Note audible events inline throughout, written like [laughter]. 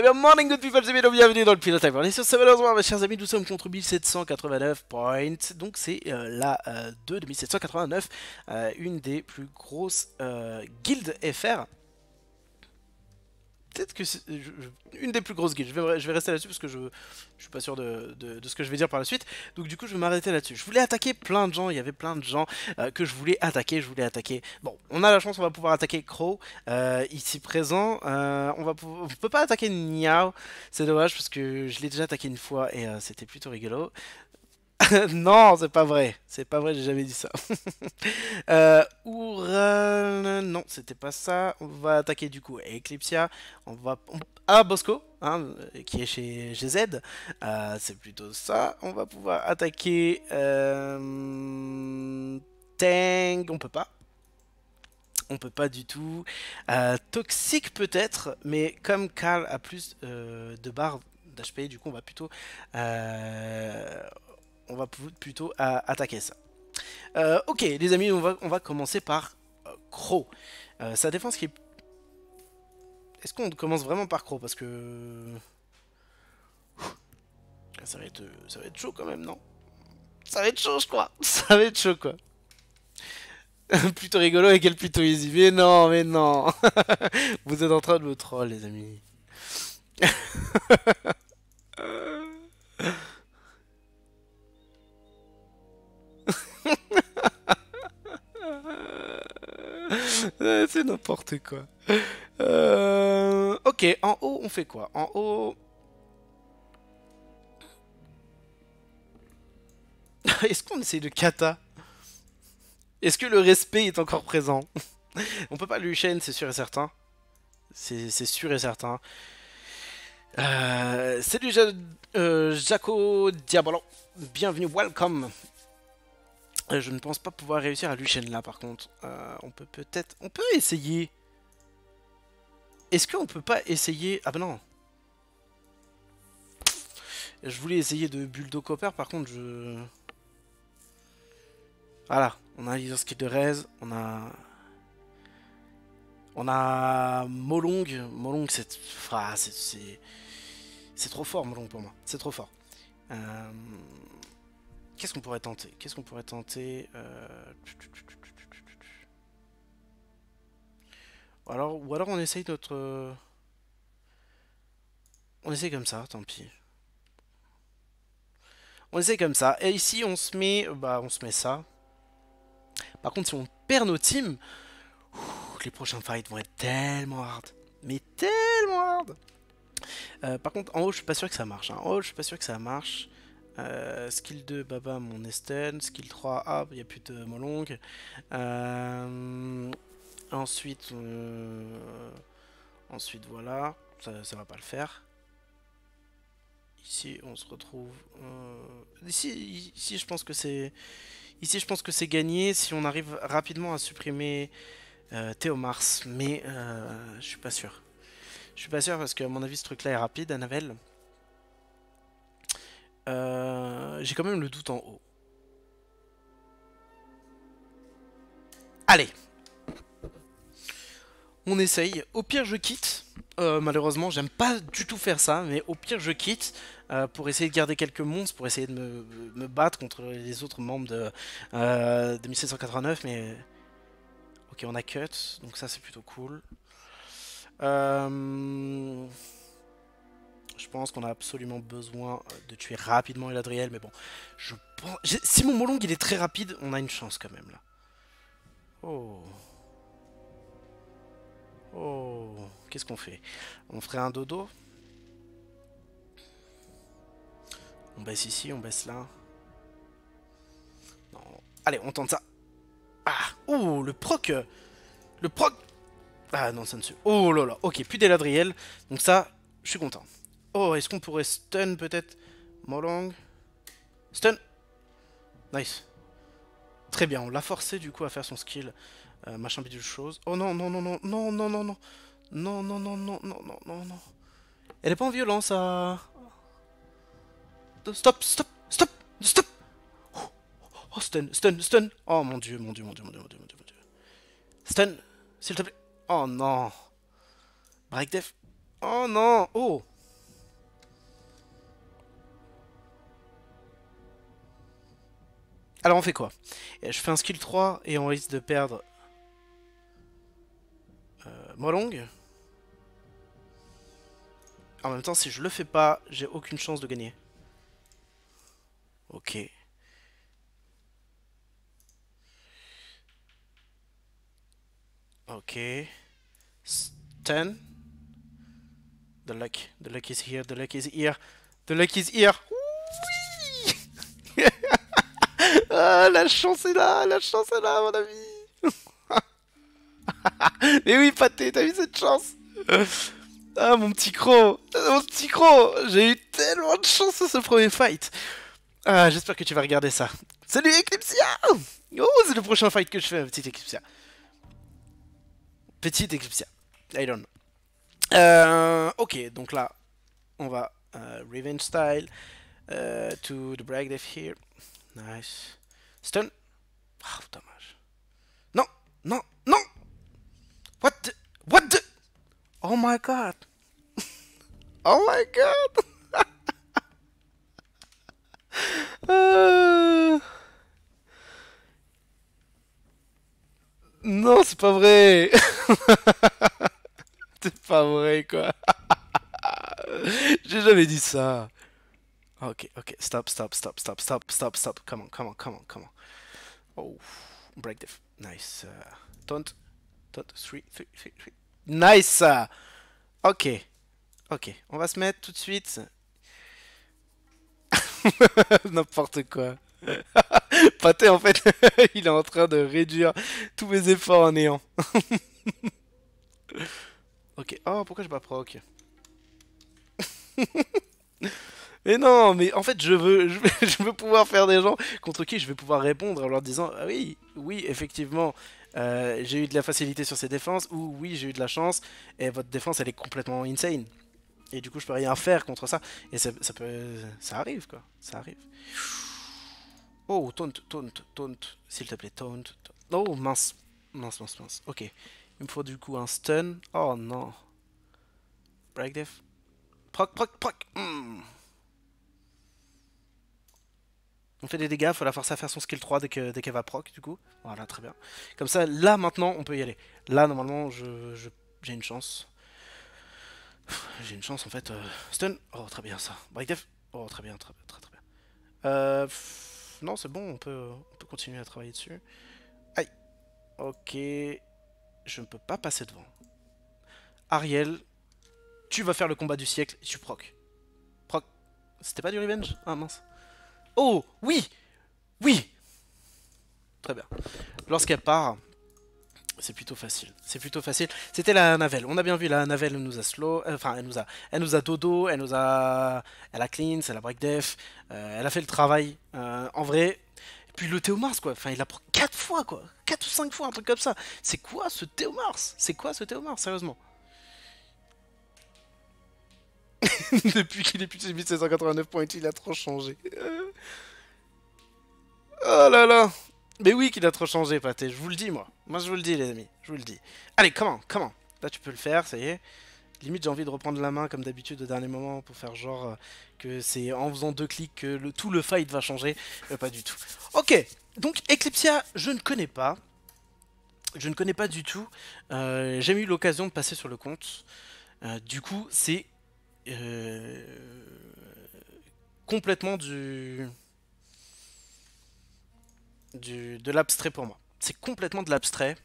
Eh bien, morning good people, c'est bienvenue dans le pilote On est sur ce War mes chers amis, nous sommes contre 1789 points, donc c'est euh, la 2 euh, de 1789, euh, une des plus grosses guildes FR peut-être que c'est une des plus grosses guildes. Je vais, rester là-dessus parce que je, suis pas sûr de, ce que je vais dire par la suite. Donc du coup, je vais m'arrêter là-dessus. Je voulais attaquer plein de gens. Il y avait plein de gens euh, que je voulais attaquer. Je voulais attaquer. Bon, on a la chance, on va pouvoir attaquer Crow euh, ici présent. Euh, on va, on peut pas attaquer Niao. C'est dommage parce que je l'ai déjà attaqué une fois et c'était plutôt rigolo. [laughs] non, c'est pas vrai. C'est pas vrai, j'ai jamais dit ça. [laughs] euh, Non, c'était pas ça. On va attaquer du coup Eclipsia. On va... Ah, Bosco, hein, qui est chez GZ. Euh, c'est plutôt ça. On va pouvoir attaquer... Euh, Tang. On peut pas on peut pas du tout. Euh, toxique peut-être, mais comme Karl a plus de barres d'HP, du coup on va plutôt on va plutôt attaquer ça. Euh, ok, les amis, on va, commencer par Cro. Euh, Crow. Euh, sa défense qui est... Est-ce qu'on commence vraiment par Crow Parce que... Ça va, être, ça va être chaud quand même, non Ça va être chaud, je crois. [laughs] Ça va être chaud, quoi. [laughs] plutôt rigolo et quel plutôt easy. Mais non, mais non. [laughs] Vous êtes en train de me troll, les amis. Euh, c'est n'importe quoi. Euh, ok, en haut, on fait quoi En haut... [laughs] Est-ce qu'on essaie de kata Est-ce que le respect est encore présent [laughs] On peut pas lui chaîne, c'est sûr et certain. C'est sûr et certain. Euh, salut Jaco Diabolo. Bienvenue, welcome. Euh, je ne pense pas pouvoir réussir à Lucien là par contre. Euh, on peut peut-être... On peut essayer. Est-ce qu'on peut pas essayer... Ah ben non. Je voulais essayer de Bulldo Copper par contre je... Voilà. On a Leader Skill de Rez. On a... On a Molong. Molong c'est... c'est trop fort Molong pour moi. C'est trop fort. Euh, Qu'est-ce qu'on pourrait tenter Qu'est-ce qu'on pourrait tenter euh, alors, Ou alors on essaye notre... Euh, on essaye comme ça, tant pis. On essaye comme ça. Et ici, on se met... Bah, on se met ça. Par contre, si on perd nos teams... les prochains fights vont être tellement hard. Mais tellement hard euh, Par contre, en haut, je suis pas sûr que ça marche. Hein. En haut, je suis pas sûr que ça marche. Euh, skill 2, Baba, mon Esten. Skill 3, ah, il bah, n'y a plus de Molong. Euh, ensuite, euh, ensuite, voilà. Ça ne va pas le faire. Ici, on se retrouve... ici, ici, je pense que c'est... Ici, je pense que c'est gagné si on arrive rapidement à supprimer Théomars. Mais je suis pas sûr. Je suis pas sûr parce que, à mon avis, ce truc-là est rapide, Annabelle. Euh, j'ai quand même le doute en haut. Allez On essaye. Au pire, je quitte. Euh, malheureusement, j'aime pas du tout faire ça, mais au pire, je quitte euh, pour essayer de garder quelques monstres, pour essayer de me, battre contre les autres membres de, de 1789, mais... Ok, on a cut, donc ça c'est plutôt cool. Euh... Je pense qu'on a absolument besoin euh, de tuer rapidement Eladriel, mais bon, je pense... Si mon Molong il est très rapide, on a une chance quand même, là. Oh... Oh... Qu'est-ce qu'on fait On ferait un dodo On baisse ici, on baisse là. Non. Allez, on tente ça. Ah Oh, le proc Le proc Ah non, ça ne se... Oh là là, ok, plus d'Eladriel. Donc ça, je suis content. Oh, est-ce qu'on pourrait stun peut-être Molong Stun Nice. Très bien, on l'a forcé du coup à faire son skill. machin bidule chose. Oh non, non, non, non, non, non, non, non. Non, non, non, non, non, non, non, non. Elle est pas en violence ça Stop, stop, stop, stop Oh, stun, stun, stun Oh mon dieu, mon dieu, mon dieu, mon dieu, mon dieu, mon dieu. Stun, s'il te plaît. Oh non. Break def. Oh non Oh Alors on fait quoi Je fais un skill 3 et on risque de perdre euh, Molong. En même temps, si je le fais pas, j'ai aucune chance de gagner. Ok. Ok. 10. The luck. The luck is here. The luck is here. The luck is here la chance est là, la chance est là, mon ami. [laughs] Mais oui, Pathé, t'as eu cette chance Ah, mon petit croc ah, Mon petit croc J'ai eu tellement de chance sur ce premier fight Ah, j'espère que tu vas regarder ça. Salut Eclipsia Oh, c'est le prochain fight que je fais, petit Eclipsia. Petite Eclipsia. I don't know. Euh, ok, donc là, on va euh, revenge style euh, to the break death here. Nice. Stun. Ah, oh, dommage. Non, non, non. What the... What the... Oh my god. [laughs] oh my god. [laughs] Non, c'est pas vrai. [laughs] c'est pas vrai, quoi. J'ai jamais dit ça. Ok, ok, stop, stop, stop, stop, stop, stop, stop. Come on, come on, come on, come on. Oh, break the. nice. Uh, don't. Don't. Three, three, three, Nice! Uh, ok. Ok, on va se mettre tout de suite. [laughs] N'importe quoi. [laughs] Paté en fait, [laughs] il est en train de réduire tous mes efforts en néant. ok. Oh, pourquoi je pas proc mais non, mais en fait, je veux, [laughs] je veux, pouvoir faire des gens contre qui je vais pouvoir répondre en leur disant ah oui, oui, effectivement, euh, j'ai eu de la facilité sur ces défenses ou oui, j'ai eu de la chance et votre défense elle est complètement insane. Et du coup, je peux rien faire contre ça. Et ça, peut, ça arrive quoi, ça arrive. Oh, taunt, taunt, taunt, s'il te plaît, taunt, Oh mince, mince, mince, mince. Ok, il me faut du coup un stun. Oh non. Break death. Proc, proc, proc. Hmm. On fait des dégâts, faut la forcer à faire son skill 3 dès qu'elle va proc, du coup. Voilà, très bien. Comme ça, là, maintenant, on peut y aller. Là, normalement, j'ai je, une chance. [sighs] J'ai une chance, en fait. Euh, stun Oh, très bien, ça. Break Oh, très bien, très, très, très bien. Euh, non, c'est bon, on peut, peut continuer à travailler dessus. Aïe Ok. Je ne peux pas passer devant. Ariel, tu vas faire le combat du siècle, et tu proc. Proc. C'était pas du revenge Ah, mince. Oh Oui Oui Très bien. Lorsqu'elle part, c'est plutôt facile. C'est plutôt facile. C'était la Navelle, On a bien vu la Navelle nous a slow, euh, enfin elle nous a, elle nous a dodo, elle nous a, elle a clean. elle a break def, euh, elle a fait le travail euh, en vrai. Et puis le Théomars quoi. Enfin il la prend 4 fois quoi, 4 ou 5 fois un truc comme ça. C'est quoi ce Théomars C'est quoi ce Théomars sérieusement [laughs] Depuis qu'il est plus de 1789 points il a trop changé. Euh. oh là là Mais oui qu'il a trop changé, Pâté, je vous le dis, moi. Moi, je vous le dis, les amis, je vous le dis. Allez, comment, comment Là, tu peux le faire, ça y est. Limite, j'ai envie de reprendre la main, comme d'habitude, au dernier moment, pour faire genre euh, que c'est en faisant deux clics que tout le fight va changer. Euh, pas du tout. Ok, donc Eclipsia, je ne connais pas. Je ne connais pas du tout. j'ai jamais eu l'occasion de passer sur le compte. du coup, c'est euh, complètement du, de l'abstrait pour moi. C'est complètement de l'abstrait.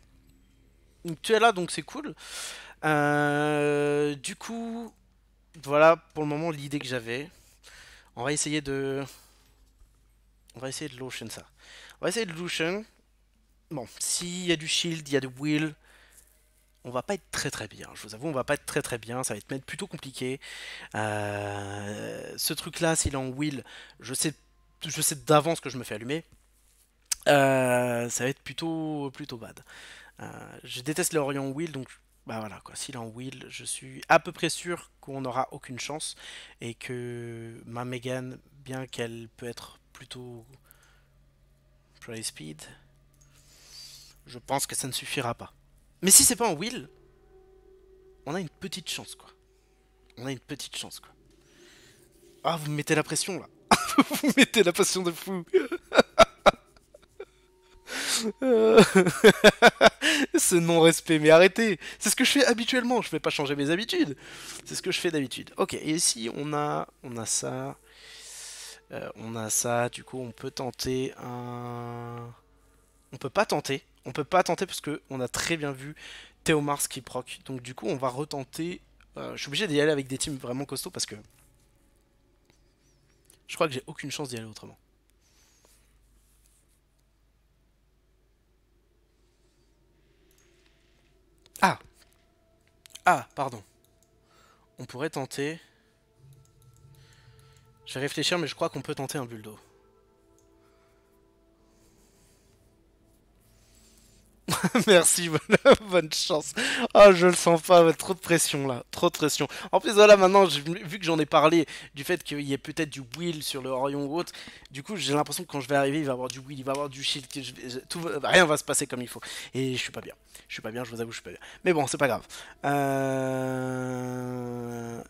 Tu es là, donc c'est cool. Euh, du coup, voilà pour le moment l'idée que j'avais. On va essayer de... On va essayer de lotion ça. On va essayer de lotion. Bon, s'il y a du shield, il y a du will, on va pas être très très bien. Je vous avoue, on va pas être très très bien. Ça va être plutôt compliqué. Euh, ce truc-là, s'il est en wheel, je sais, je sais d'avance que je me fais allumer. Euh, ça va être plutôt plutôt bad. Euh, je déteste l'Orient Orient wheel, donc bah voilà quoi. S'il est en wheel, je suis à peu près sûr qu'on n'aura aucune chance et que ma Megan, bien qu'elle peut être plutôt play speed, je pense que ça ne suffira pas. Mais si c'est pas un will, on a une petite chance, quoi. On a une petite chance, quoi. Ah, vous me mettez la pression, là. [laughs] vous me mettez la pression de fou. [laughs] ce non-respect, mais arrêtez C'est ce que je fais habituellement, je vais pas changer mes habitudes. C'est ce que je fais d'habitude. Ok, et ici, on a, on a ça. Euh, on a ça, du coup, on peut tenter un... On peut pas tenter on peut pas tenter parce qu'on a très bien vu Théomars qui proc. Donc du coup, on va retenter. Euh, je suis obligé d'y aller avec des teams vraiment costauds parce que je crois que j'ai aucune chance d'y aller autrement. Ah Ah, pardon. On pourrait tenter... Je vais réfléchir, mais je crois qu'on peut tenter un bulldo. [laughs] Merci, [laughs] bonne, chance. oh, je le sens pas, trop de pression là, trop de pression. En plus, voilà, maintenant, vu que j'en ai parlé du fait qu'il y ait peut-être du will sur le Orion ou autre, du coup, j'ai l'impression que quand je vais arriver, il va avoir du will, il va avoir du shield, rien va se passer comme il faut. Et je suis pas bien, je suis pas bien, je vous avoue, je suis pas bien. Mais bon, c'est pas grave. Euh,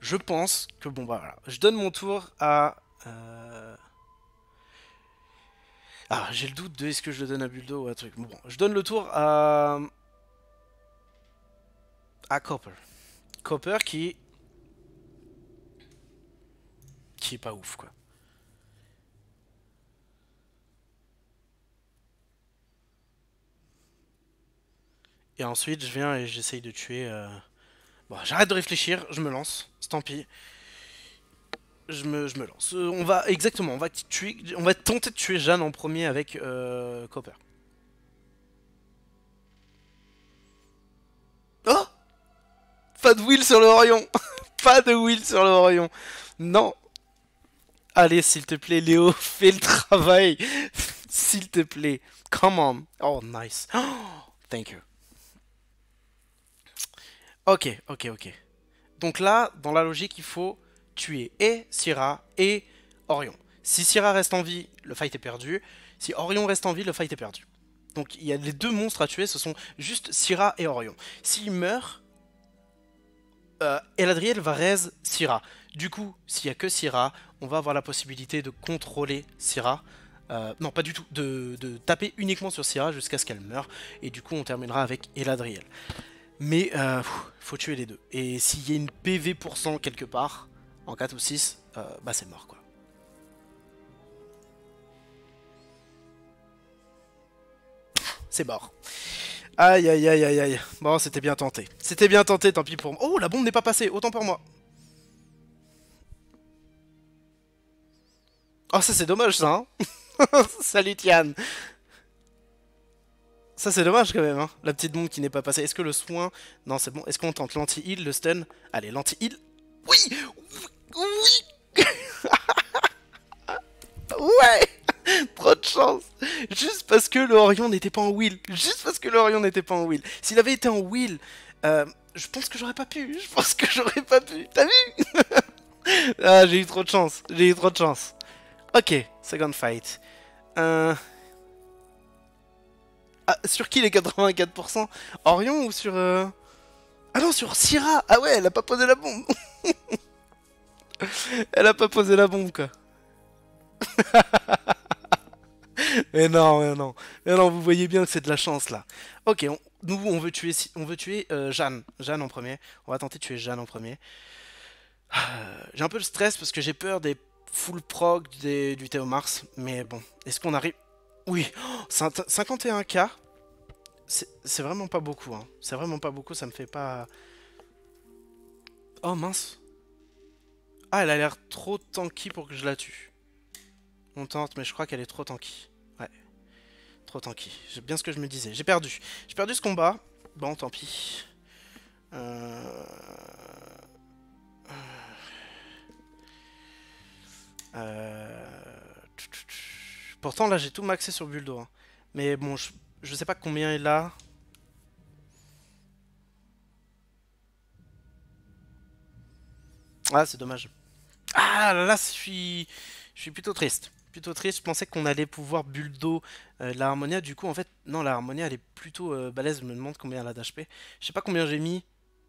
je pense que bon, bah voilà, je donne mon tour à. Euh, ah, j'ai le doute de est-ce que je le donne à Buldo ou à truc. Bon, je donne le tour à... À Copper. Copper qui... Qui est pas ouf, quoi. Et ensuite, je viens et j'essaye de tuer... Euh, bon, j'arrête de réfléchir, je me lance, tant pis je me, lance. Euh, on va exactement, on va tuer, on va tenter de tuer Jeanne en premier avec euh, Copper. Oh Pas de will sur le Orion [laughs] Pas de will sur le Orion Non Allez, s'il te plaît, Léo, [laughs] fais le travail [laughs] S'il te plaît, come on Oh, nice [gasps] Thank you Ok, ok, ok. Donc là, dans la logique, il faut tuer et Syrah et Orion. Si Syrah reste en vie, le fight est perdu. Si Orion reste en vie, le fight est perdu. Donc il y a les deux monstres à tuer, ce sont juste Syrah et Orion. S'ils meurt, euh, Eladriel va raise Syrah. Du coup, s'il n'y a que Syrah, on va avoir la possibilité de contrôler Syrah. Euh, non, pas du tout, de, taper uniquement sur Syrah jusqu'à ce qu'elle meure. Et du coup, on terminera avec Eladriel. Mais il euh, faut tuer les deux. Et s'il y a une PV pour cent quelque part, en 4 ou 6, euh, bah c'est mort quoi. C'est mort. Aïe aïe aïe aïe aïe. Bon, c'était bien tenté. C'était bien tenté, tant pis pour moi. Oh, la bombe n'est pas passée, autant pour moi. Oh, ça c'est dommage ça, hein [laughs] Salut Tian ça c'est dommage quand même, hein. la petite bombe qui n'est pas passée. Est-ce que le soin... Non c'est bon, est-ce qu'on tente l'anti-heal, le stun Allez, l'anti-heal oui Oui [laughs] Ouais Trop de chance Juste parce que le Orion n'était pas en wheel Juste parce que le Orion n'était pas en wheel S'il avait été en wheel, euh, je pense que j'aurais pas pu Je pense que j'aurais pas pu T'as vu [laughs] Ah, j'ai eu trop de chance J'ai eu trop de chance Ok, second fight. Euh... Ah, sur qui les 84% Orion ou sur... Euh, ah non, sur Syrah Ah ouais, elle a pas posé la bombe [laughs] [laughs] Elle a pas posé la bombe, quoi. [laughs] mais non, mais non. Mais non, vous voyez bien que c'est de la chance, là. Ok, nous, on veut tuer, on veut tuer euh, Jeanne. Jeanne en premier. On va tenter de tuer Jeanne en premier. Euh, j'ai un peu le stress parce que j'ai peur des full prog du Théo Mars. Mais bon, est-ce qu'on arrive... Oui, 51k. C'est vraiment pas beaucoup. Hein. C'est vraiment pas beaucoup, ça me fait pas... Oh mince. Ah, elle a l'air trop tanky pour que je la tue. On tente, mais je crois qu'elle est trop tanky. Ouais. Trop tanky. J'ai bien ce que je me disais. J'ai perdu. J'ai perdu ce combat. Bon, tant pis. Euh... Euh... Pourtant, là, j'ai tout maxé sur Buldo. Hein. Mais bon, je... je sais pas combien il a. Ah, c'est dommage. Ah là là, je suis, je suis plutôt triste. Plutôt triste, je pensais qu'on allait pouvoir bulldo euh, la Harmonia. Du coup, en fait, non, la Harmonia, elle est plutôt euh, balèze. Je me demande combien elle a d'HP. Je sais pas combien j'ai mis.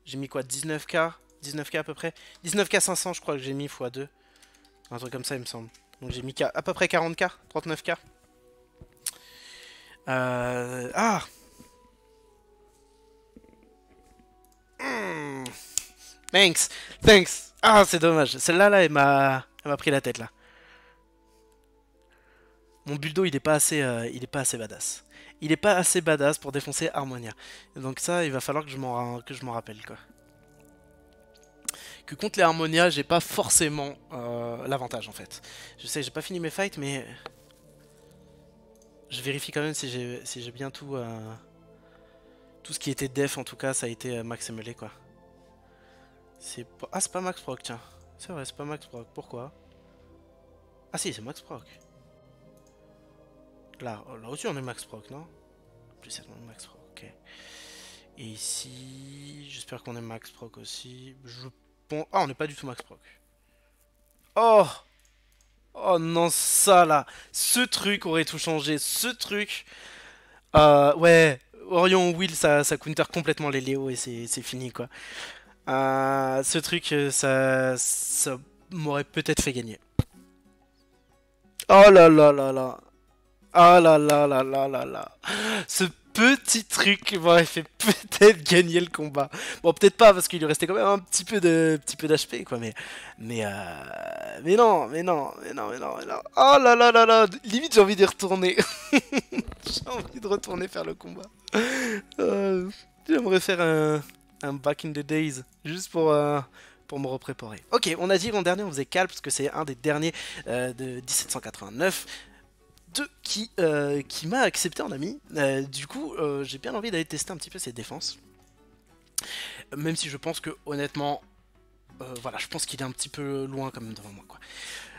J'ai mis quoi 19k 19k à peu près 19k 500, je crois que j'ai mis x2. Un truc comme ça, il me semble. Donc j'ai mis à peu près 40k, 39k. Euh... Ah hmm. Thanks, thanks ah, c'est dommage. Celle-là, là, elle m'a pris la tête, là. Mon Buldo, il est pas assez, euh, il est pas assez badass. Il est pas assez badass pour défoncer Harmonia. Donc ça, il va falloir que je m'en que rappelle quoi. Que contre les Harmonia, j'ai pas forcément euh, l'avantage en fait. Je sais, j'ai pas fini mes fights, mais je vérifie quand même si j'ai si j'ai bien tout euh, tout ce qui était def en tout cas, ça a été max quoi. C'est pas... Ah, c'est pas Max Proc, tiens. C'est vrai, c'est pas Max Proc. Pourquoi Ah si, c'est Max Proc. Là, là aussi, on est Max Proc, non Plus certainement Max Proc, ok. Et ici, j'espère qu'on est Max Proc aussi. Je Ah, on n'est pas du tout Max Proc. Oh Oh non, ça là Ce truc aurait tout changé. Ce truc... Euh, ouais, Orion Will, ça, ça counter complètement les Léo et c'est fini, quoi ce truc, euh, ça, ça m'aurait peut-être fait gagner. Oh là là là là. Oh là là là là là là. Ce petit truc m'aurait fait peut-être [laughs] gagner le combat. Bon, peut-être pas parce qu'il lui restait quand même un petit peu de petit peu d'HP quoi, mais mais euh, mais non, mais non, mais non, mais non, Oh là là là là, limite j'ai envie d'y retourner. [laughs] j'ai envie de retourner faire le combat. Euh, j'aimerais faire un I'm Back in the Days, juste pour, euh, pour me repréparer. Ok, on a dit l'an dernier on faisait Cal, parce que c'est un des derniers euh, de 1789 de, qui, euh, qui m'a accepté en ami. du coup, j'ai bien envie d'aller tester un petit peu ses défenses. Même si je pense que, honnêtement, voilà, je pense qu'il est un petit peu loin quand même devant moi. Quoi.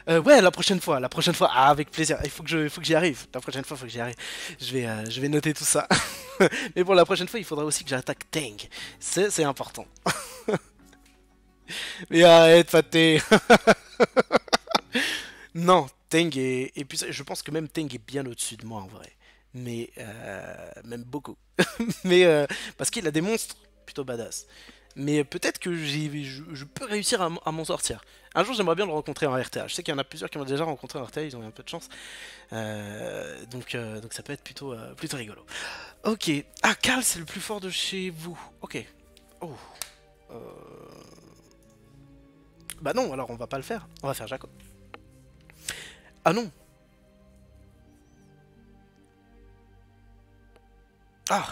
Euh, ouais, la prochaine fois, la prochaine fois, ah, avec plaisir. Il faut que je, faut que j'y arrive. La prochaine fois, il faut que j'y arrive. Je vais, euh, je vais noter tout ça. [laughs] Mais pour la prochaine fois, il faudra aussi que j'attaque Tang. C'est, important. [laughs] Mais arrête, Faté. [laughs] non, Teng est, et puis je pense que même Teng est bien au-dessus de moi en vrai. Mais euh, même beaucoup. Mais euh, parce qu'il a des monstres plutôt badass. Mais peut-être que je, je peux réussir à m'en sortir. Un jour, j'aimerais bien le rencontrer en RTA. Je sais qu'il y en a plusieurs qui m'ont déjà rencontré en RTA, ils ont eu un peu de chance. Euh, donc, euh, donc ça peut être plutôt, euh, plutôt rigolo. Ok. Ah, Karl, c'est le plus fort de chez vous. Ok. Oh. Bah non, alors on va pas le faire. On va faire Jacob. Ah non. Ah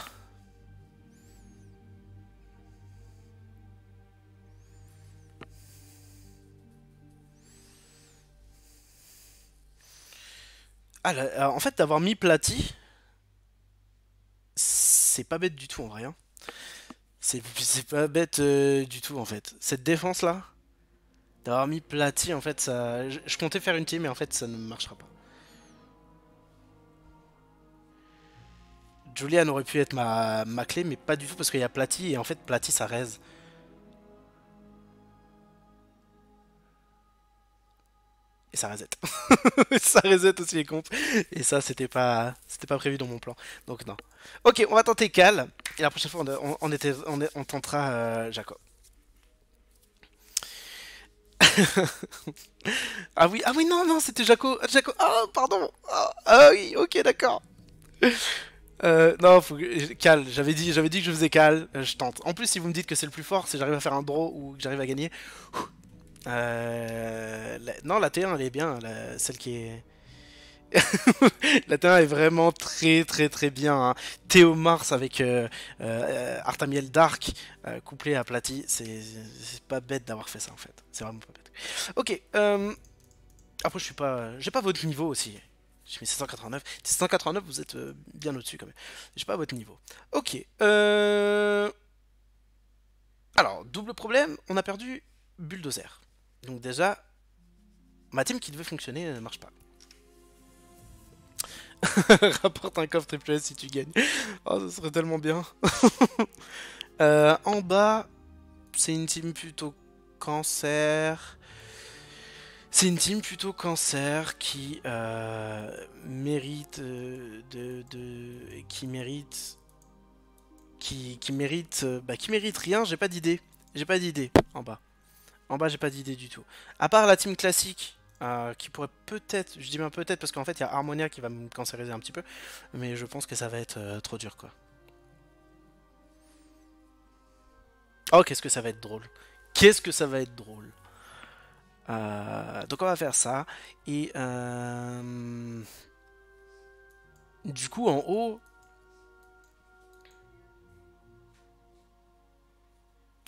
Ah, euh, en fait, d'avoir mis Platy, c'est pas bête du tout en vrai. Hein. C'est pas bête euh, du tout en fait. Cette défense là, d'avoir mis Platy en fait, ça. Je, comptais faire une team mais en fait ça ne marchera pas. Julian aurait pu être ma, ma clé mais pas du tout parce qu'il y a Platy et en fait Platy ça reste. et ça reset. [laughs] ça reset aussi les comptes. Et ça, c'était pas, c'était pas prévu dans mon plan. Donc non. Ok, on va tenter Cal. Et la prochaine fois, on, était, on, tentera Jaco euh, Jacob. [laughs] ah oui, ah oui, non, non, c'était Jaco. Jaco. Ah, pardon. ah, ah oui, ok, d'accord. [laughs] Euh, non, Cal, j'avais dit, j'avais dit que je faisais Cal, euh, je tente. En plus, si vous me dites que c'est le plus fort, si j'arrive à faire un draw ou que j'arrive à gagner, euh, non, la T1, elle est bien. Celle qui est... [laughs] la T1 est vraiment très très très bien. Théomars hein. Théo Mars avec euh, euh, Artamiel Dark couplé à Platy, c'est pas bête d'avoir fait ça en fait. C'est vraiment pas bête. Ok. Après, je suis pas, j'ai pas votre niveau aussi. J'ai mis 789. 689 vous êtes bien au-dessus quand même. J'ai pas votre niveau. Ok. Alors, double problème, on a perdu Bulldozer. Donc déjà, ma team qui devait fonctionner ne euh, marche pas. [laughs] Rapporte un coffre triple si tu gagnes. Oh, ce serait tellement bien. [laughs] Euh, en bas, c'est une team plutôt cancer. C'est une team plutôt cancer qui euh, mérite de, qui mérite qui, mérite bah, qui mérite rien. J'ai pas d'idée. J'ai pas d'idée en bas. En bas, j'ai pas d'idée du tout. À part la team classique, euh, qui pourrait peut-être, je dis bien peut-être parce qu'en fait il y a Harmonia qui va me cancériser un petit peu, mais je pense que ça va être euh, trop dur quoi. Oh qu'est-ce que ça va être drôle, qu'est-ce que ça va être drôle. Euh, donc on va faire ça, et du coup en haut...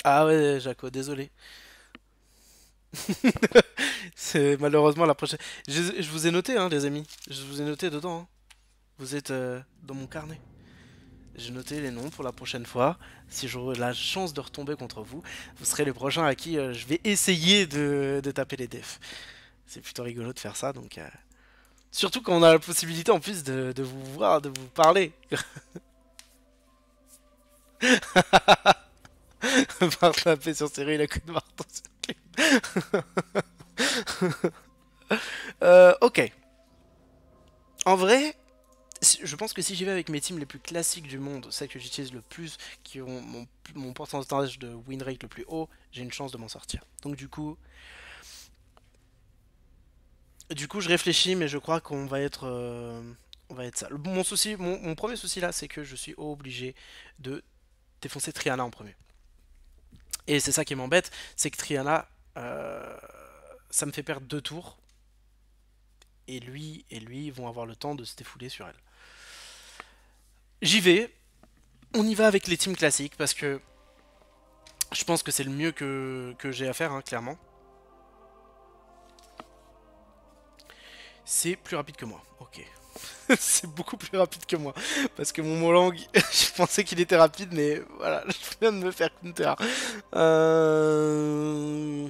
Ah ouais Jaco, désolé. [laughs] c'est malheureusement la prochaine. Je, vous ai noté, hein, les amis. Je vous ai noté dedans. Hein. Vous êtes euh, dans mon carnet. J'ai noté les noms pour la prochaine fois. Si j'aurai la chance de retomber contre vous, vous serez les prochains à qui euh, je vais essayer de, taper les defs. C'est plutôt rigolo de faire ça, donc... Euh, surtout quand on a la possibilité en plus de, vous voir, de vous parler. taper [laughs] sur ses la coup de euh, ok. En vrai, je pense que si j'y vais avec mes teams les plus classiques du monde, celles que j'utilise le plus, qui ont mon, mon, pourcentage de win rate le plus haut, j'ai une chance de m'en sortir. Donc du coup... Du coup, je réfléchis, mais je crois qu'on va être... Euh, on va être ça. Mon souci, mon premier souci là, c'est que je suis obligé de défoncer Triana en premier. Et c'est ça qui m'embête, c'est que Triana, euh, ça me fait perdre deux tours. Et lui et lui vont avoir le temps de se défouler sur elle. J'y vais. On y va avec les teams classiques parce que je pense que c'est le mieux que, j'ai à faire, hein, clairement. C'est plus rapide que moi. Ok. [laughs] c'est beaucoup plus rapide que moi. Parce que mon Molang, [laughs] je pensais qu'il était rapide, mais voilà, [laughs] je viens de me faire counter. Euh,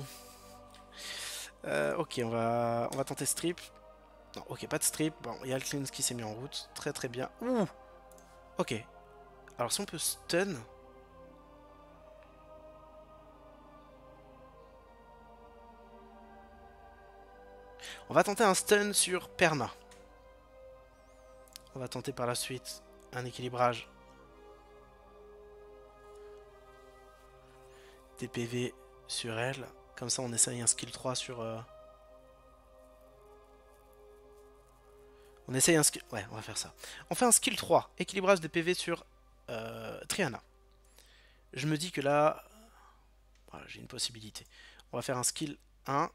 euh, ok, on va, on va tenter strip. Non, ok, pas de strip. Bon, il y a le cleanse qui s'est mis en route. Très très bien. Ouh Ok. Alors si on peut stun... On va tenter un stun sur Perna. On va tenter par la suite un équilibrage. Des PV sur elle. Comme ça, on essaye un skill 3 sur... Euh, on essaye un skill... Ouais, on va faire ça. On fait un skill 3. Équilibrage des PV sur euh, Triana. Je me dis que là... j'ai une possibilité. On va faire un skill 1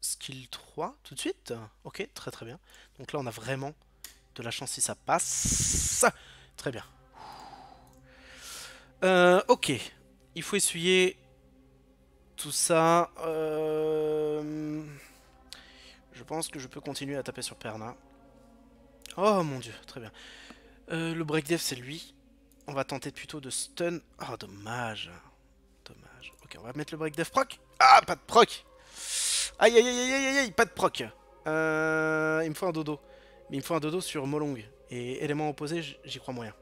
skill 3 tout de suite Ok, très très bien. Donc là, on a vraiment de la chance si ça passe. Très bien. Euh, ok, il faut essuyer tout ça. Euh, je pense que je peux continuer à taper sur Perna. Oh mon dieu, très bien. Euh, le break dev c'est lui. On va tenter plutôt de stun. Oh dommage. Dommage. Ok, on va mettre le break dev proc. Ah, pas de proc Aïe, aïe, aïe, aïe, aïe, aïe, pas de proc. Euh, il me faut un dodo. Mais il me faut un dodo sur Molong. Et élément opposé, j'y crois moyen.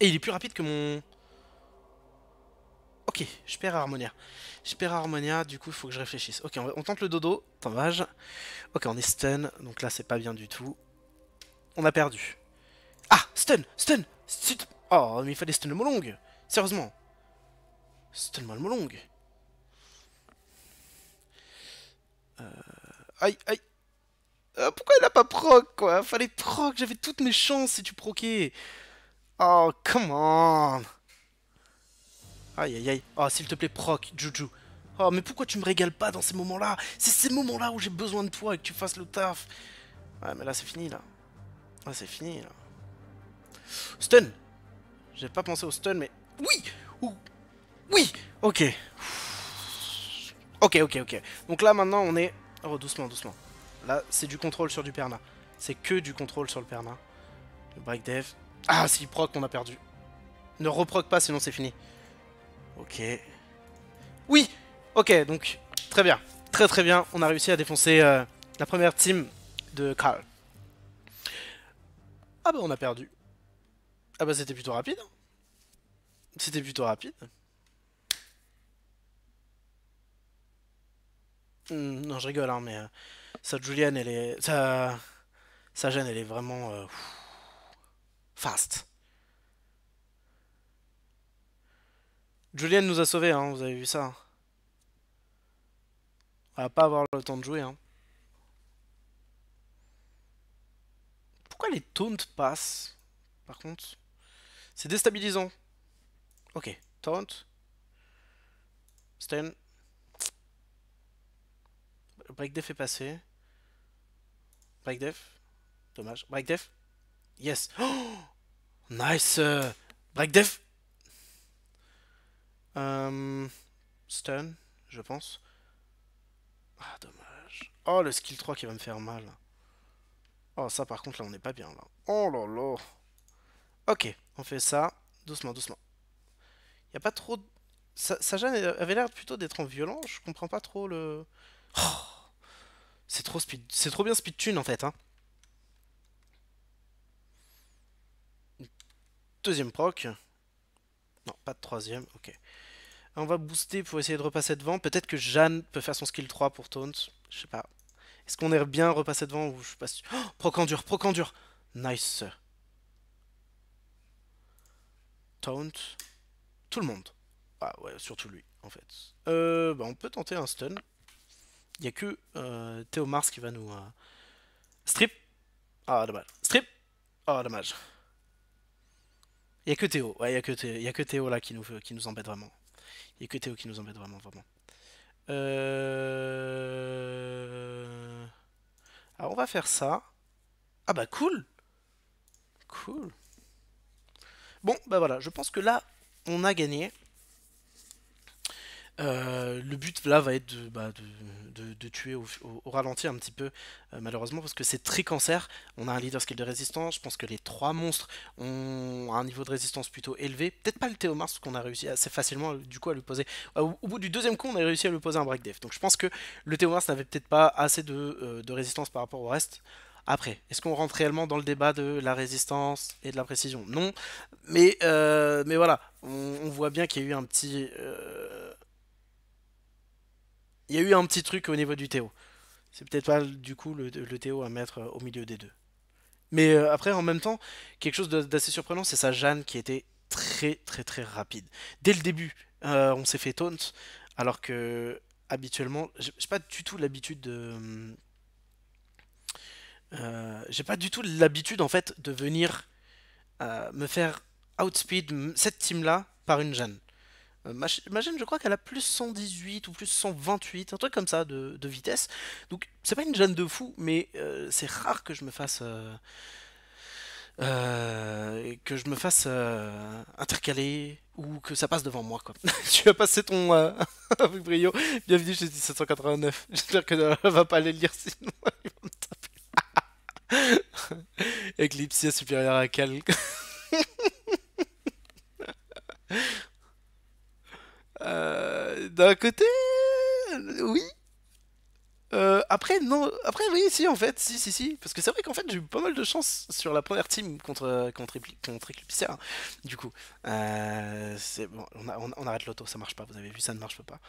Et il est plus rapide que mon... Ok, je perds Harmonia. Je perds Harmonia, du coup, il faut que je réfléchisse. Ok, on, tente le dodo. Dommage. Ok, on est stun. Donc là, c'est pas bien du tout. On a perdu. Ah Stun Stun Stun Oh, mais il fallait stun le Molong Sérieusement Stun-moi le Molong Euh, aïe, aïe. Euh, pourquoi il a pas proc, quoi Fallait proc, j'avais toutes mes chances si tu proquais. Oh, come on. Aïe, aïe, aïe. Oh, s'il te plaît, proc, Juju. Oh, mais pourquoi tu me régales pas dans ces moments-là C'est ces moments-là où j'ai besoin de toi et que tu fasses le taf. Ouais, mais là, c'est fini, là. ah c'est fini, là. Stun J'ai pas pensé au stun, mais... Oui Oui Ok Ok, ok, ok. Donc là, maintenant, on est... Oh, doucement, doucement. Là, c'est du contrôle sur du perna. C'est que du contrôle sur le perna. Le break dev. Ah, s'il proc, on a perdu. Ne reproque pas, sinon c'est fini. Ok. Oui Ok, donc, très bien. Très très bien, on a réussi à défoncer euh, la première team de Karl. Ah bah, on a perdu. Ah bah, c'était plutôt rapide. Hein. C'était plutôt rapide. Mm, non, je rigole, hein, mais euh, sa elle est. Sa, sa gêne, elle est vraiment. Euh, fast. Julienne nous a sauvés, hein, vous avez vu ça. Hein. On va pas avoir le temps de jouer. Hein. Pourquoi les taunts passent Par contre, c'est déstabilisant. Ok, taunt. Stun break-def est passé. Break-def. Dommage. Break-def. Yes. [gasps] nice. Euh, break-def. Euh, stun, je pense. Ah, dommage. Oh, le skill 3 qui va me faire mal. Oh, ça par contre, là, on n'est pas bien, là. Oh là là. Ok, on fait ça. Doucement, doucement. Il a pas trop... De... Sa avait l'air plutôt d'être en violent. Je comprends pas trop le... [gasps] Oh, c'est trop, speed... trop bien tune en fait. Hein. Deuxième proc. Non, pas de troisième, ok. On va booster pour essayer de repasser devant. Peut-être que Jeanne peut faire son skill 3 pour taunt. Je sais pas. Est-ce qu'on est bien repassé devant ou je passe pas Oh proc endure, proc endure Nice. Taunt. Tout le monde. Ah ouais, surtout lui, en fait. Euh, bah on peut tenter un stun. Il n'y a que euh, Théo Mars qui va nous... Euh, strip Ah, dommage. Strip Ah, dommage. Il n'y a que Théo. Ouais, il n'y a, que Théo, que là qui nous, qui nous embête vraiment. Il n'y a que Théo qui nous embête vraiment, vraiment. Euh, alors, on va faire ça. Ah bah, cool Cool. Bon, bah voilà, je pense que là, on a gagné. Euh, le but là va être de, bah, tuer au, ralenti un petit peu, euh, malheureusement, parce que c'est très cancer. On a un leader skill de résistance. Je pense que les trois monstres ont un niveau de résistance plutôt élevé. Peut-être pas le Théomars, parce qu'on a réussi assez facilement du coup à lui poser. Euh, au, bout du deuxième coup, on a réussi à lui poser un break death. Donc je pense que le Théomars n'avait peut-être pas assez de, résistance par rapport au reste. Après, est-ce qu'on rentre réellement dans le débat de la résistance et de la précision Non. Mais, mais voilà, on, voit bien qu'il y a eu un petit, il y a eu un petit truc au niveau du Théo. C'est peut-être pas du coup le, Théo à mettre euh, au milieu des deux. Mais euh, après, en même temps, quelque chose d'assez surprenant, c'est sa Jeanne qui était très très très rapide. Dès le début, euh, on s'est fait taunt, alors que habituellement, j'ai pas du tout l'habitude de. j'ai pas du tout l'habitude en fait de venir me faire outspeed cette team là par une Jeanne. Euh, ma, je crois qu'elle a plus 118 ou plus 128, un truc comme ça de, vitesse. Donc, c'est pas une jeune de fou, mais euh, c'est rare que je me fasse. Euh, que je me fasse intercaler ou que ça passe devant moi quoi. [laughs] tu as passé ton euh, [laughs] brio. Bienvenue chez 1789. [laughs] J'espère que ne va pas aller le lire sinon ils supérieure à quel euh, d'un côté, oui. Euh, après, non. Après, oui, si, en fait. Si, si, si. Parce que c'est vrai qu'en fait, j'ai eu pas mal de chance sur la première team contre, contre, contre hein, Du coup, euh, bon, on, arrête l'auto, ça marche pas. Vous avez vu, ça ne marche pas.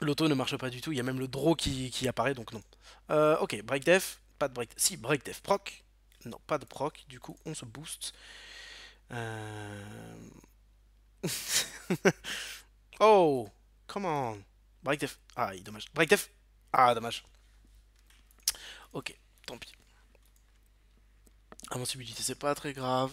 L'auto ne marche pas du tout. Il y a même le draw qui, apparaît, donc non. Euh, ok, break def. Pas de break. Si, break def. Proc. Non, pas de proc. Du coup, on se boost Euh. [laughs] oh, come on. Break def. Ah, dommage. Break def. Ah, dommage. Ok, tant pis. Invincibilité, c'est pas très grave.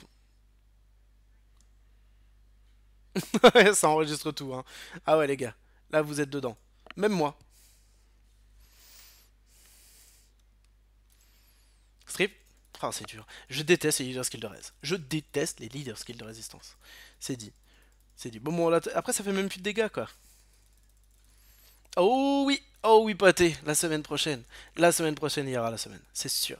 [laughs] ça enregistre tout. Hein. Ah ouais, les gars. Là, vous êtes dedans. Même moi. Strip Ah, c'est dur. Je déteste les leaders skills de res. Je déteste les leaders skills de résistance. C'est dit. C'est du bon Après, ça fait même plus de dégâts, quoi. Oh oui Oh oui, pâté La semaine prochaine. La semaine prochaine, il y aura la semaine. C'est sûr.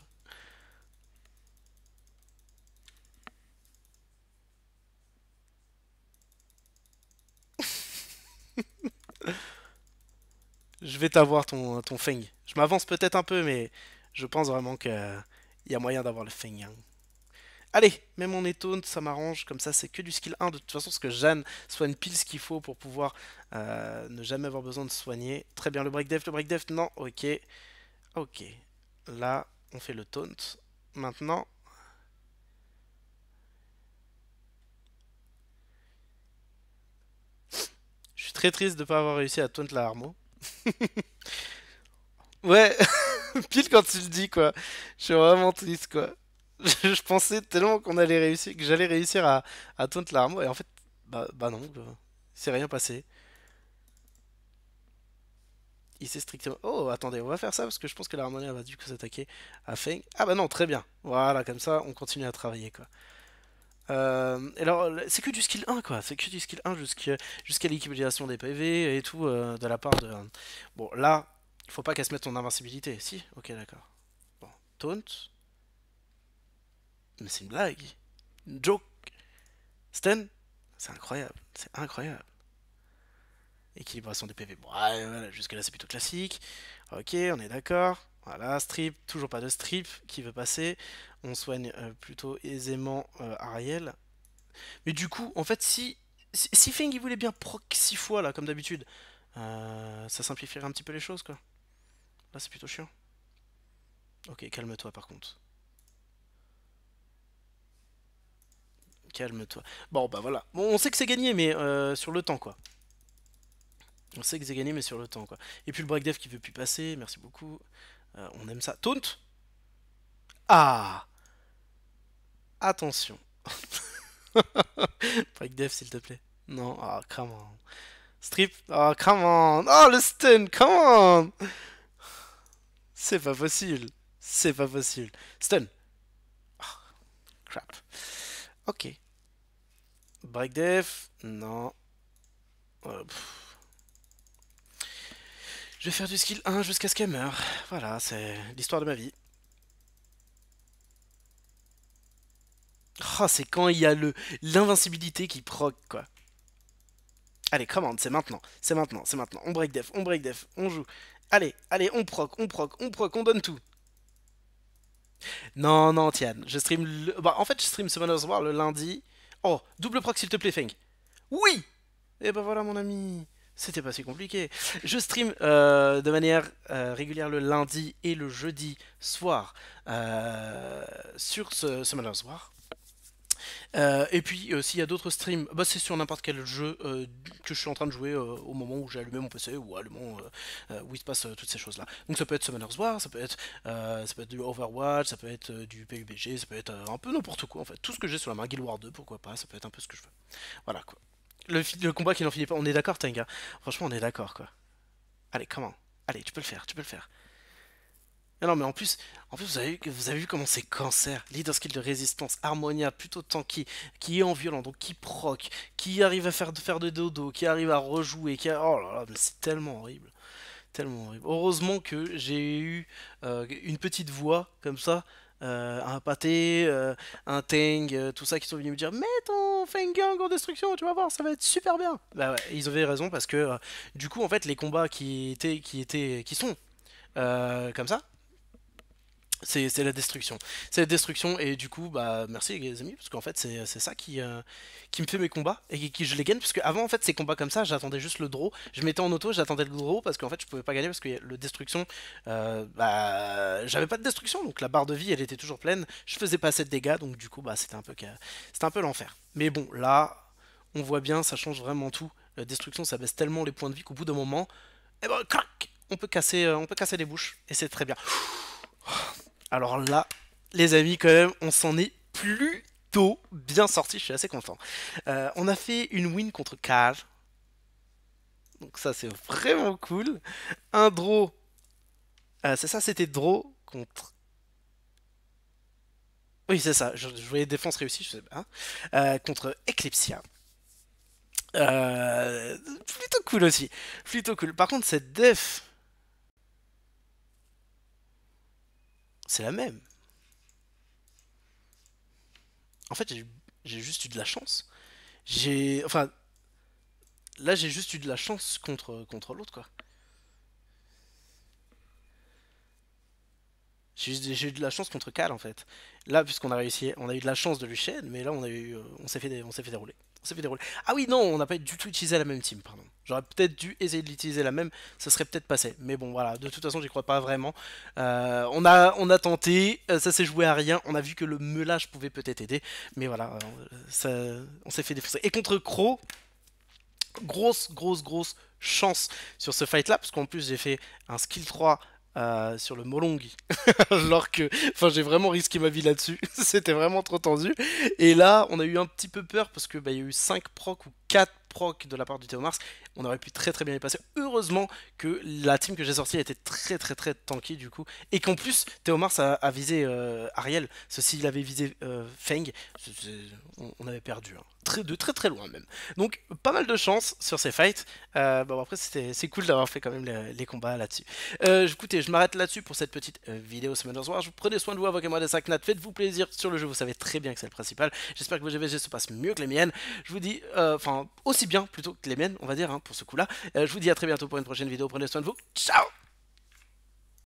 [laughs] je vais t'avoir ton, ton Feng. Je m'avance peut-être un peu, mais je pense vraiment qu'il euh, y a moyen d'avoir le Feng hein. Allez, même est étonne, ça m'arrange, comme ça c'est que du skill 1, de toute façon, parce que Jeanne soigne pile ce qu'il faut pour pouvoir euh, ne jamais avoir besoin de soigner. Très bien, le break def, le break def, non, ok, ok. Là, on fait le taunt. Maintenant, Je suis très triste de ne pas avoir réussi à taunt la Harmo. [laughs] ouais, [laughs] pile quand tu le dis, quoi. Je suis vraiment triste, quoi. [laughs] je pensais tellement qu'on allait réussir, que j'allais réussir à, à taunt l'arme, et en fait, bah, bah non, c'est rien passé. Il s'est strictement... Oh, attendez, on va faire ça, parce que je pense que l'harmonie va du coup s'attaquer à Feng. Ah bah non, très bien. Voilà, comme ça, on continue à travailler, quoi. Euh, alors, c'est que du skill 1, quoi. C'est que du skill 1 jusqu'à l'équilibration des PV et tout, euh, de la part de... Bon, là, il faut pas qu'elle se mette en invincibilité. Si Ok, d'accord. Bon, taunt. Mais c'est une blague. Une joke. Sten, c'est incroyable. C'est incroyable. Équilibration des PV. ouais, voilà, jusque-là, c'est plutôt classique. Ok, on est d'accord. Voilà, strip. Toujours pas de strip qui veut passer. On soigne euh, plutôt aisément euh, Ariel. Mais du coup, en fait, si, si, il voulait bien proc 6 fois, là, comme d'habitude, euh, ça simplifierait un petit peu les choses, quoi. Là, c'est plutôt chiant. Ok, calme-toi, par contre. Calme-toi. Bon, bah voilà. Bon, on sait que c'est gagné, mais euh, sur le temps, quoi. On sait que c'est gagné, mais sur le temps, quoi. Et puis le break dev qui veut plus passer, merci beaucoup. Euh, on aime ça. Taunt Ah Attention. [laughs] break s'il te plaît. Non, ah, oh, come on. Strip, oh, come on. Oh, le stun, come on C'est pas possible. C'est pas possible. Stun. Ah, crap. Ok. Def Non. Euh, je vais faire du skill 1 jusqu'à ce qu'elle meure. Voilà, c'est l'histoire de ma vie. Oh, c'est quand il y a le l'invincibilité qui proc, quoi. Allez, commande, c'est maintenant, c'est maintenant, c'est maintenant. On break def, on break def, on joue. Allez, allez, on proc, on proc, on proc, on donne tout. Non, non, Tian. Je stream. Le... Bah, en fait, je stream Summoner's War le lundi. Oh, double proc, s'il te plaît, Feng. Oui Et eh ben voilà, mon ami. C'était pas si compliqué. Je stream euh, de manière euh, régulière le lundi et le jeudi soir euh, sur ce Summoner's War. Euh, et puis euh, s'il y a d'autres streams, bah, c'est sur n'importe quel jeu euh, que je suis en train de jouer au moment où j'ai allumé mon PC ou allumé où il se passe toutes ces choses-là. Donc ça peut être Summoner's War, ça peut être, ça être du Overwatch, ça peut être du PUBG, ça peut être un peu n'importe quoi en fait. Tout ce que j'ai sur la main, War 2, pourquoi pas, ça peut être un peu ce que je veux. Voilà quoi. Le, le combat qui n'en finit pas, on est d'accord Tenga Franchement on est d'accord quoi. Allez, comment Allez, tu peux le faire, tu peux le faire non, mais en plus, en plus vous, avez, vous avez vu comment c'est cancer. Leader skill de résistance, Harmonia, plutôt tanky, qui est en violent, donc qui proc, qui arrive à faire, faire de dodo, qui arrive à rejouer, qui Oh là là, mais c'est tellement horrible. Tellement horrible. Heureusement que j'ai eu euh, une petite voix comme ça. Euh, un pâté, euh, un tang, tout ça qui sont venus me dire mets ton Fengang en destruction, tu vas voir, ça va être super bien. Bah ouais, ils avaient raison parce que du coup en fait les combats qui étaient qui étaient qui sont comme ça, c'est la destruction. C'est la destruction, et du coup, bah merci les amis, parce qu'en fait, c'est ça qui, euh, qui me fait mes combats, et qui, je les gagne, parce qu'avant, en fait, ces combats comme ça, j'attendais juste le draw, je mettais en auto, j'attendais le draw, parce qu'en fait, je pouvais pas gagner, parce que le destruction, euh, bah, j'avais pas de destruction, donc la barre de vie, elle était toujours pleine, je faisais pas assez de dégâts, donc du coup, bah, c'était un peu, un peu l'enfer. Mais bon, là, on voit bien, ça change vraiment tout, la destruction, ça baisse tellement les points de vie qu'au bout d'un moment, et eh ben, on peut casser, euh, on peut casser les bouches, et c'est très bien. Alors là, les amis, quand même, on s'en est plutôt bien sorti. Je suis assez content. Euh, on a fait une win contre Cage. Donc ça, c'est vraiment cool. Un draw. Euh, c'est ça, c'était draw contre... Oui, c'est ça. Je, voyais défense réussie, je sais pas. Hein. Euh, contre Eclipsia. plutôt cool aussi. Plutôt cool. Par contre, cette def c'est la même. En fait, j'ai juste eu de la chance. J'ai. Enfin. Là, j'ai juste eu de la chance contre, contre l'autre, quoi. J'ai eu de la chance contre Cal en fait. Là, puisqu'on a réussi, on a eu de la chance de Lucien, mais là on euh, on s'est fait, on s'est fait dérouler s'est fait des Ah oui, non, on n'a pas du tout utilisé la même team, pardon. J'aurais peut-être dû essayer de l'utiliser la même, ça serait peut-être passé. Mais bon, voilà, de toute façon, j'y crois pas vraiment. Euh, on, a, on a tenté, euh, ça s'est joué à rien, on a vu que le meulage pouvait peut-être aider, mais voilà, euh, on s'est fait défoncer. Et contre Crow, grosse, grosse, grosse chance sur ce fight-là, parce qu'en plus, j'ai fait un skill 3 euh, sur le Molongi. [laughs] Alors que, enfin, j'ai vraiment risqué ma vie là-dessus. [laughs] C'était vraiment trop tendu. Et là, on a eu un petit peu peur parce que bah, il y a eu 5 proc ou 4 procs de la part du mars on aurait pu très très bien y passer. Heureusement que la team que j'ai sortie était très très très tankée du coup. Et qu'en plus, Théomars a, visé euh, Ariel. Ceci, il avait visé euh, Feng. On, avait perdu. Hein. Très, de très très loin même. Donc pas mal de chance sur ces fights. Euh, bon après c'est cool d'avoir fait quand même les, combats là-dessus. écoutez, je m'arrête là-dessus pour cette petite vidéo semaine soir. Je prenez soin de vous, avec moi des sacnats, faites-vous plaisir sur le jeu, vous savez très bien que c'est le principal. J'espère que vos GVG se passent mieux que les miennes. Je vous dis, enfin aussi bien plutôt que les miennes, on va dire. Hein pour ce coup-là. Euh, je vous dis à très bientôt pour une prochaine vidéo. Prenez soin de vous. Ciao